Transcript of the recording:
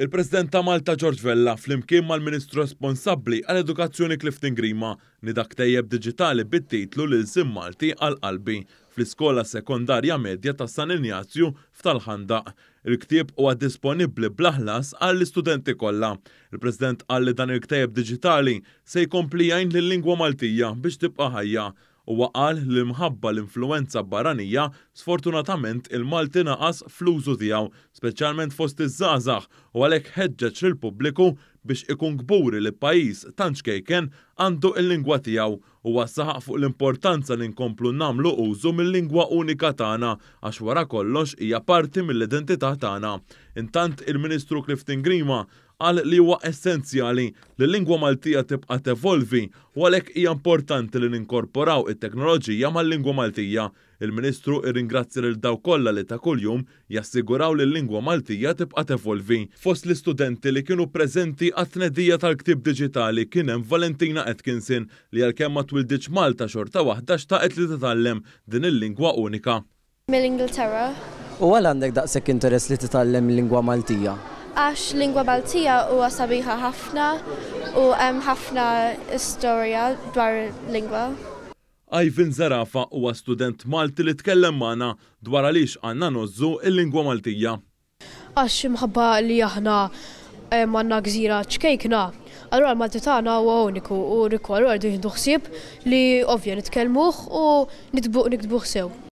Il-President ta' Malta George Vella flimkien mal-Ministru responsabbli għal edukazzjoni Clifton Grima nidak tejjeb digitali bit-titlu lil sim Malti għal qalbi fl-iskola sekondarja medja ta' San Injazju f'Talħandaq. Il-ktieb huwa disponibbli blaħlas għall istudenti kollha. Il-President qal li dan il-ktieb digitali se jkompli jgħin lingwa Maltija biex tibqa' ħajja u waqal li mħabba l-influenza barranija sfortunatament il-Malti naqas fl-użu tiegħu, speċjalment fost iż żazax u għalhekk ħeġġeġ lill-pubbliku biex ikun gburi li pajjiż tantx kejken għandu il-lingwa tiegħu u wassaħaq fuq l-importanza li nkomplu namlu użu mill-lingwa unika tagħna għax wara kollox hija parti mill-identità tagħna. Intant il-Ministru Clifton Grima għal li huwa essenzjali li lingwa Maltija tibqa' tevolvi u għalhekk hija importanti li ninkorporaw it-teknoloġija mal-lingwa Maltija. Il-Ministru irringrazzja lil daw kollha li ta' kuljum jassiguraw li l-lingwa Maltija tibqa' tevolvi. Fost l-istudenti li kienu preżenti għat-tnedija tal-ktib diġitali kien hemm Valentina Atkinson li għalkemm ma twildiġ Malta xorta waħda xtaqet li titgħallem din il-lingwa unika. Mill-Ingilterra. U għal għandek daqshekk interess li titgħallem lingwa Maltija? għax lingwa Baltija huwa sabiħa ħafna u hemm ħafna istorja dwar lingwa. Ajvin Zarafa huwa student Malti li tkellem magħna dwar għaliex għandna nozzu il-lingwa Maltija. Għax imħabba li aħna għandna gżira ċkejkna. Allora Malti tagħna huwa uniku u rikwa allura ħsieb li ovvja nitkellmuh u nitbuq nikdbuh sew.